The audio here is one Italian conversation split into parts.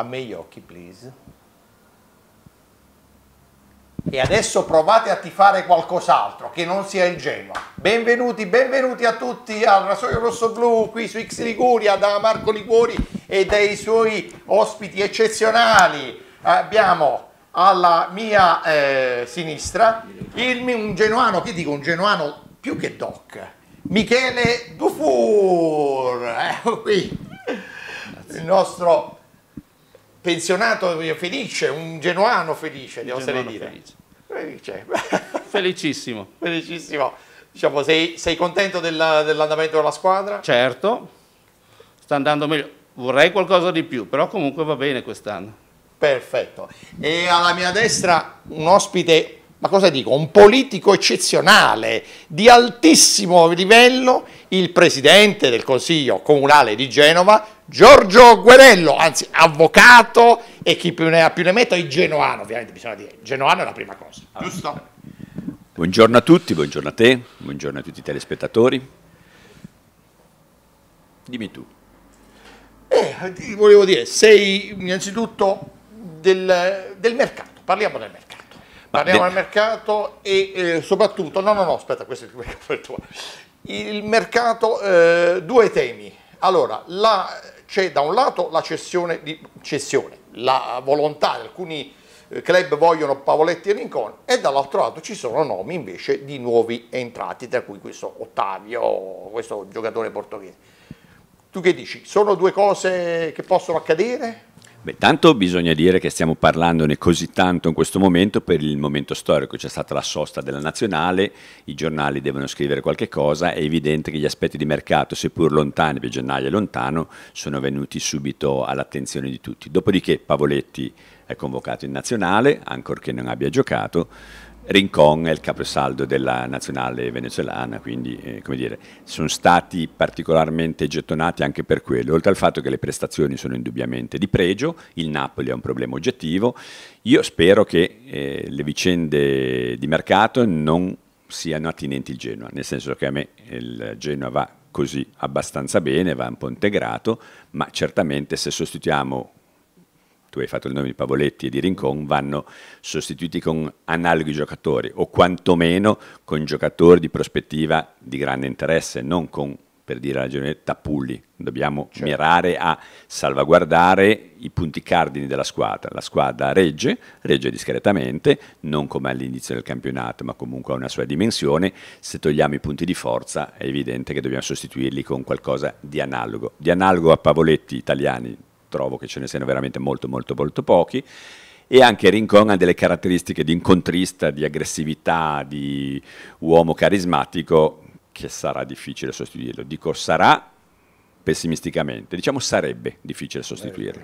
a me gli occhi, please. E adesso provate a tifare qualcos'altro che non sia il Genoa. Benvenuti, benvenuti a tutti al Rasoio Rosso Blu qui su X Liguria da Marco Liguori e dai suoi ospiti eccezionali. Abbiamo alla mia eh, sinistra il, un genuano, che dico un genuano più che doc, Michele Dufour, eh, qui, il nostro pensionato felice, un genuano felice, devo genuano dire. Felice. Eh, cioè, Felicissimo. Felicissimo. Diciamo, sei, sei contento dell'andamento della squadra? Certo, sta andando meglio. Vorrei qualcosa di più, però comunque va bene quest'anno. Perfetto. E alla mia destra un ospite ma cosa dico, un politico eccezionale, di altissimo livello, il presidente del Consiglio Comunale di Genova, Giorgio Guerello, anzi avvocato e chi più ne ha più ne metta, il Genoano, ovviamente bisogna dire, Genoano è la prima cosa, giusto? Buongiorno a tutti, buongiorno a te, buongiorno a tutti i telespettatori. Dimmi tu. Eh, volevo dire, sei innanzitutto del, del mercato, parliamo del mercato. Ma parliamo del mercato e eh, soprattutto, no no no, aspetta, questo è il mercato, Il mercato, eh, due temi allora, c'è da un lato la cessione, di, cessione, la volontà di alcuni eh, club vogliono Pavoletti e Rincon e dall'altro lato ci sono nomi invece di nuovi entrati, tra cui questo Ottavio, questo giocatore portoghese. Tu che dici? Sono due cose che possono accadere? Beh, tanto bisogna dire che stiamo parlandone così tanto in questo momento per il momento storico, c'è stata la sosta della nazionale, i giornali devono scrivere qualche cosa, è evidente che gli aspetti di mercato, seppur lontani, per gennaio è lontano, sono venuti subito all'attenzione di tutti. Dopodiché Pavoletti è convocato in nazionale, ancorché non abbia giocato, Rincon è il caposaldo della nazionale venezuelana, quindi eh, come dire, sono stati particolarmente gettonati anche per quello, oltre al fatto che le prestazioni sono indubbiamente di pregio, il Napoli è un problema oggettivo, io spero che eh, le vicende di mercato non siano attinenti il Genoa, nel senso che a me eh, il Genoa va così abbastanza bene, va un po' integrato, ma certamente se sostituiamo tu hai fatto il nome di Pavoletti e di Rincon, vanno sostituiti con analoghi giocatori o quantomeno con giocatori di prospettiva di grande interesse, non con per dire la ragione, tappulli. Dobbiamo certo. mirare a salvaguardare i punti cardini della squadra. La squadra regge, regge discretamente, non come all'inizio del campionato, ma comunque ha una sua dimensione. Se togliamo i punti di forza, è evidente che dobbiamo sostituirli con qualcosa di analogo. Di analogo a Pavoletti italiani trovo che ce ne siano veramente molto molto molto pochi e anche Rincon ha delle caratteristiche di incontrista, di aggressività, di uomo carismatico che sarà difficile sostituirlo. Dico sarà pessimisticamente, diciamo sarebbe difficile sostituirlo.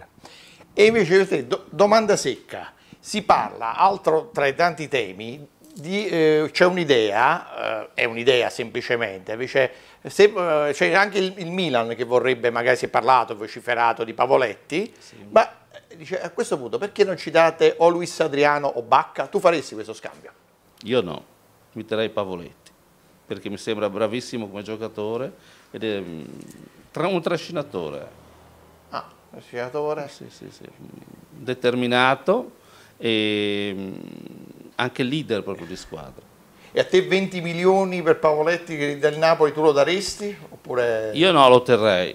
E invece te, do, domanda secca, si parla, altro tra i tanti temi, eh, c'è un'idea, eh, è un'idea semplicemente, invece se, eh, c'è cioè, anche il, il, Milan che vorrebbe, magari si è parlato, vociferato di Pavoletti, sì. ma eh, dice, a questo punto perché non ci date o Luis Adriano o Bacca? Tu faresti questo scambio? Io no, mi terrei Pavoletti, perché mi sembra bravissimo come giocatore ed è mm, un trascinatore. Ah, trascinatore? Sì, sì, sì, determinato e mm, anche leader proprio di squadra. E a te 20 milioni per Pavoletti del Napoli tu lo daresti? Oppure... Io no, lo terrei.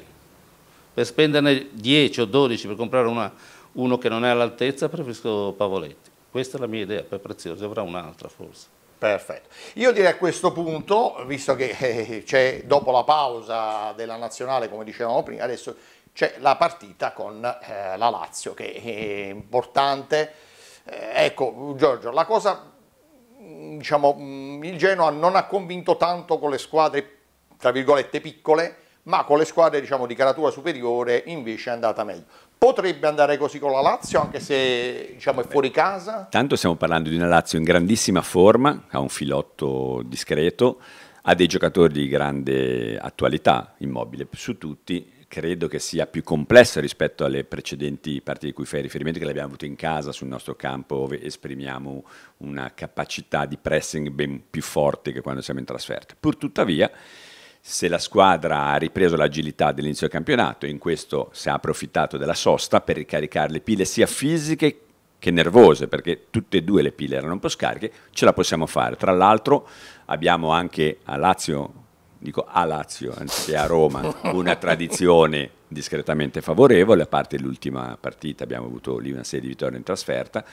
Per spenderne 10 o 12 per comprare una, uno che non è all'altezza preferisco Pavoletti. Questa è la mia idea, per Preziosi avrà un'altra forse. Perfetto. Io direi a questo punto, visto che eh, c'è dopo la pausa della nazionale, come dicevamo prima, adesso c'è la partita con eh, la Lazio, che è importante. Eh, ecco, Giorgio, la cosa Mm, diciamo, mm, il Genoa non ha convinto tanto con le squadre, tra virgolette, piccole, ma con le squadre diciamo, di caratura superiore invece è andata meglio. Potrebbe andare così con la Lazio, anche se diciamo, è fuori casa? Tanto stiamo parlando di una Lazio in grandissima forma, ha un filotto discreto, ha dei giocatori di grande attualità, immobile su tutti, credo che sia più complessa rispetto alle precedenti parti di cui fai riferimento, che le abbiamo avute in casa sul nostro campo, dove esprimiamo una capacità di pressing ben più forte che quando siamo in trasferta. Pur tuttavia, se la squadra ha ripreso l'agilità dell'inizio del campionato, in questo si è approfittato della sosta per ricaricare le pile sia fisiche che nervose, perché tutte e due le pile erano un po' scariche, ce la possiamo fare. Tra l'altro abbiamo anche a Lazio dico a Lazio anziché a Roma, una tradizione discretamente favorevole, a parte l'ultima partita abbiamo avuto lì una serie di vittorie in trasferta,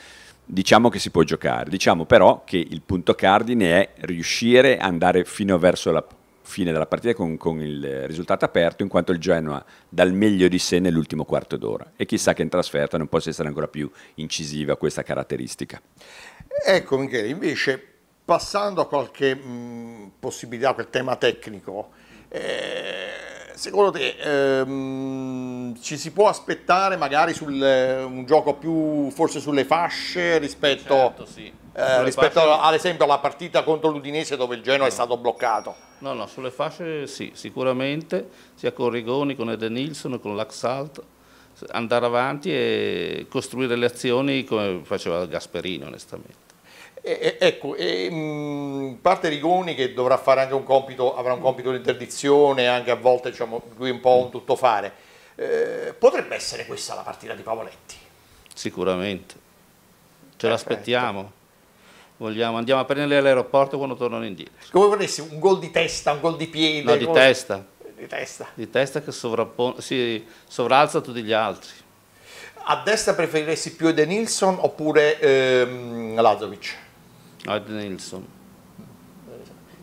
diciamo che si può giocare, diciamo però che il punto cardine è riuscire ad andare fino verso la fine della partita con, con, il risultato aperto in quanto il Genoa dà il meglio di sé nell'ultimo quarto d'ora e chissà che in trasferta non possa essere ancora più incisiva questa caratteristica. Ecco Michele, invece Passando a qualche mh, possibilità, a quel tema tecnico, eh, secondo te ehm, ci si può aspettare magari sul, eh, un gioco più forse sulle fasce rispetto, certo, sì. eh, rispetto fasce... ad esempio alla partita contro l'Udinese dove il Genoa no. è stato bloccato? No, no, sulle fasce sì, sicuramente, sia con Rigoni, con Eden Nilsson, con l'Axalt, andare avanti e costruire le azioni come faceva Gasperino onestamente. E, ecco, e, mh, parte Rigoni che dovrà fare anche un compito, avrà un compito di interdizione, anche a volte diciamo, lui un po' un tuttofare. Eh, potrebbe essere questa la partita di Pavoletti? Sicuramente, ce eh, l'aspettiamo. Certo. Vogliamo, andiamo a prenderli all'aeroporto quando tornano indietro. Come vorresti un gol di testa, un gol di piede? No, di come... testa. Di testa. Di testa che si sovralza tutti gli altri. A destra preferiresti più Edenilson oppure ehm, Lazovic? Ad Nilsson.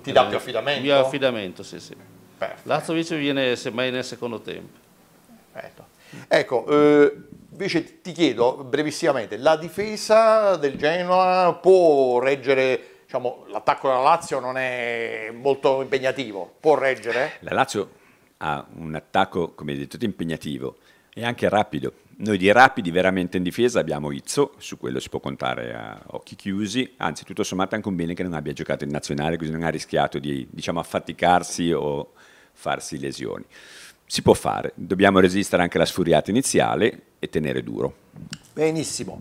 Ti dà eh, più affidamento? Più affidamento, sì, sì. Perfetto. Lazovic viene semmai nel secondo tempo. Perfetto. Ecco, eh, invece ti chiedo brevissimamente, la difesa del Genoa può reggere diciamo, l'attacco della Lazio non è molto impegnativo, può reggere? La Lazio ha un attacco, come hai detto, impegnativo e anche rapido. Noi di rapidi veramente in difesa abbiamo Izzo, su quello si può contare a occhi chiusi, anzi tutto sommato è anche un bene che non abbia giocato in nazionale, così non ha rischiato di diciamo, affaticarsi o farsi lesioni. Si può fare, dobbiamo resistere anche alla sfuriata iniziale e tenere duro. Benissimo.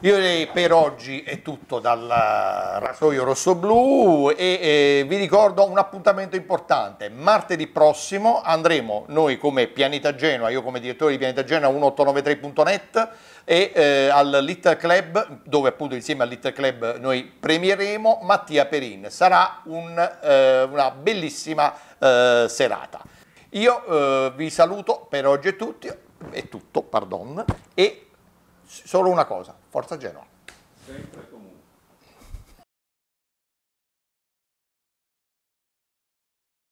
Io eh, per oggi è tutto dal eh, rasoio rosso-blu e, e eh, vi ricordo un appuntamento importante. Martedì prossimo andremo noi come Pianeta Genoa, io come direttore di Pianeta Genoa 1893.net e eh, al Little Club, dove appunto insieme al Little Club noi premieremo Mattia Perin. Sarà un, eh, una bellissima eh, serata. Io vi saluto per oggi è, tutti, è tutto, pardon, e solo una cosa, Forza Genoa.